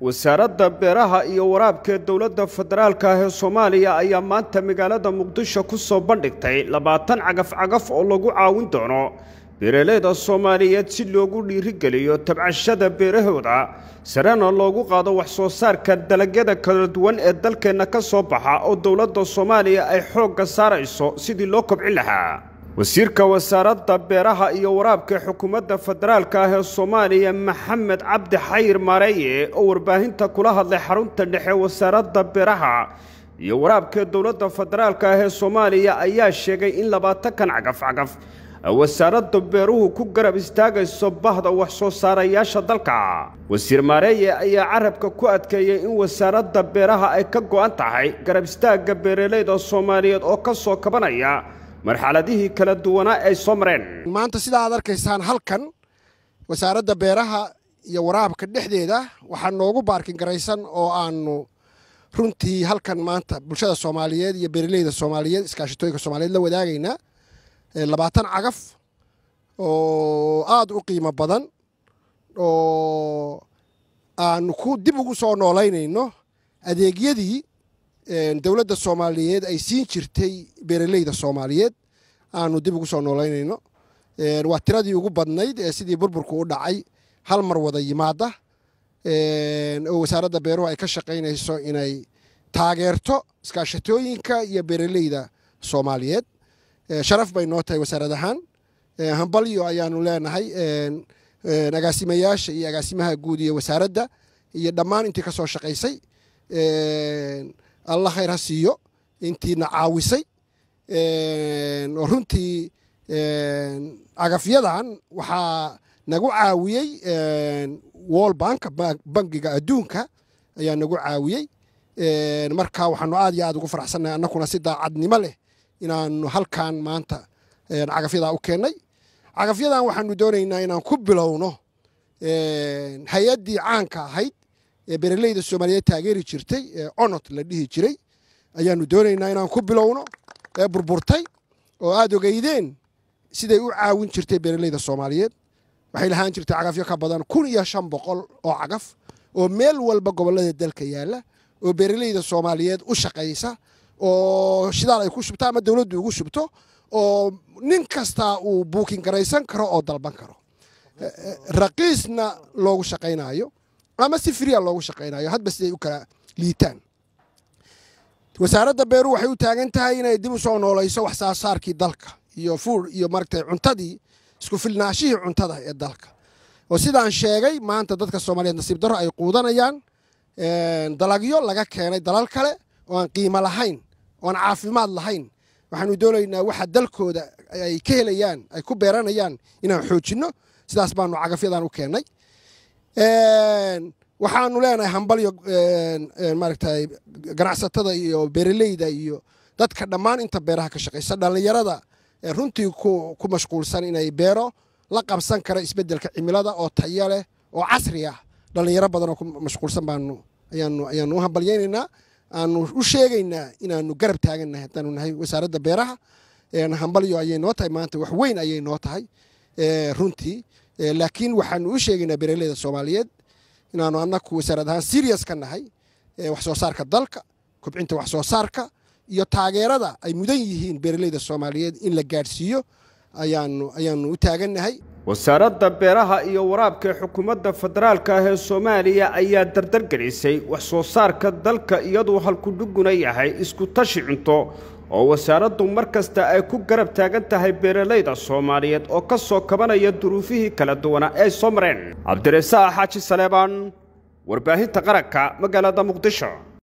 wasaaradda beeraha iyo waraabkee dowladda federaalka ah ee soomaaliya ayaa maanta magaalada muqdisho ku soo bandhigtay labaatan cagafcagaf oo lagu caawin doono beeraleyda soomaaliyeed si loogu dhiirigeliyo tabcashada beerahooda sarena loogu qaado wax-soo saarka dalagyada kala duwan ee dalkeenna ka soo baxa oo dowladda soomaaliya ay xoogga saarayso sidii loo kobcin lahaa wasiirka wasaaradda beeraha iyo waraabka xukuumadda federaalka ah ee soomaaliya maxamed cabdi xayir maareye oo warbaahinta kula hadlay xarunta dhexe wasaaradda beeraha iyo waraabka dowladda federaalka ah ee soomaaliya ayaa sheegay in labaatankan cagafcagaf wasaaradda beeruhu ku garab istaagayso bahda wax soo saarayaasha dalka wasiir maareeye ayaa carabka ku adkeeyey in wasaaradda beeraha ay ka go'an tahay garab istaagga beeralayda soomaaliyeed oo ka soo kabanaya marxaladihii kala duwanaa ay soo mareen maanta sida aad arkaysaan halkan wasaaradda beeraha iyo waraabka dhexdeeda waxaa noogu baarkin garaysan oo aanu runtii halkan maanta bulshada soomaaliyeed iyo beeraleyda soomaaliyeed iskaashitooyinka soomaaliyeed la wadaagaynaa labaatan cagaf oo aada u qiimo badan oo aanu ku dib ugu soo noolaynayno adeegyadii dowladda soomaaliyeed ay siin jirtay beeraleyda soomaaliyeed aanu dib ugu soo noolaynayno waa tiradii ugu badnayd ee sidii burburku u dhacay hal mar wada yimaada oo wasaaradda beeruhu ay ka shaqaynayso inay taageerto iskaashatooyinka iyo beeraleyda soomaaliyeed sharaf bay noo tahay wasaarad ahaan hambalyo ayaanu leenahay agaasimayaasha iyo agaasimaha guud iyo wasaaradda iyo dhammaan intii kasoo soo shaqaysay alla khayr ha siiyo intiina caawisay oo runtii cagafyadan waxaa nagu caawiyey wol banka bangiga adduunka ayaa nagu caawiyey marka waxaanu aad iyo aad ugu faraxsannahay annakuna si daacadnimo leh inaanu halkan maanta cagafyadaa u keennay cagafyadan waxaanu doonaynaa inaan ku bilowno hay-addii caanka ahayd E, beeraleyda soomaaliyeed taageeri jirtay e, onod la dhihi jiray ayaanu e, doonaynaa inaan ku bilowno ee burburtay oo aada ogeydeen siday u caawin jirtay beeraleyda soomaaliyeed waxay lahaan jirtay cagafyo ka badan kun iyo shan boqol oo cagaf oo meel walba gobollada dalka yaalla oo beeraleyda soomaaliyeed u shaqaysa oo shidaal ay ku shubto ama dowladdu ugu shubto oo nin kastaa uu buukin garaysan karo oo dalban karo raqiisna loogu shaqaynaayo ama si firiya loogu shaqaynayo hadba siday u kala liitaan wasaaradda beeruu waxay u taagan tahay inay dib u soo noolayso wax saasaarkii dalka iyo fuur iyo maratay cuntadii isku filnaashihii cuntada ee dalka oo sidaan sheegay maanta dadka soomaaliyeed nasiib darro ay quudanayaan dalagyo laga keenay dalal kale oo aan qiimo lahayn oo aan caafimaad lahayn waxaanu doonaynaa waxa dalkooda ay ka helayaan ay ku beeranayaan inaan xoojinno sidaas baanu cagafyadan u keennay waxaanu leenahay hambalyo maaragtay ganacsatada iyo beeraleyda iyo dadka dhammaan inta beeraha ka shaqeysa dhallinyarada runtii ku mashquulsan inay beero la qabsan kara isbeddelka cimilada oo taya leh oo casri ah dhallinyaro badan oo ku mashquulsan baanu ayaanu ayaanu u hambalyaynaynaa aanu u sheegaynaa inaanu garab taagannahay haddaanu nahay wasaaradda beeraha hambalyo ayay noo tahay maanta wax weyn ayay noo tahay runtii Eh, laakiin waxaanu u sheegaynaa beeraleyda soomaaliyeed inaanu annaku wasaarad ahaan sirias ka nahay eh, wax soo saarka dalka kobcinta wax soo saarka iyo taageerada ay mudan yihiin beeraleyda soomaaliyeed in la gaadhsiiyo ayaanu ayaanu u taagannahay wasaaradda beeraha iyo waraabka ee xukuumadda federaalka ah ee soomaaliya ayaa dardargelisay wax soo saarka dalka iyaduu halkudhuguna yahay isku tashi cunto oo wasaaraddu mar kasta ay ku garab taagan tahay beeralayda soomaaliyeed oo ka soo kabanaya duruufihii kala duwanaa ay soo mareen cabdirasaaq xaaji saleebaan warbaahinta qaranka magaalada muqdisho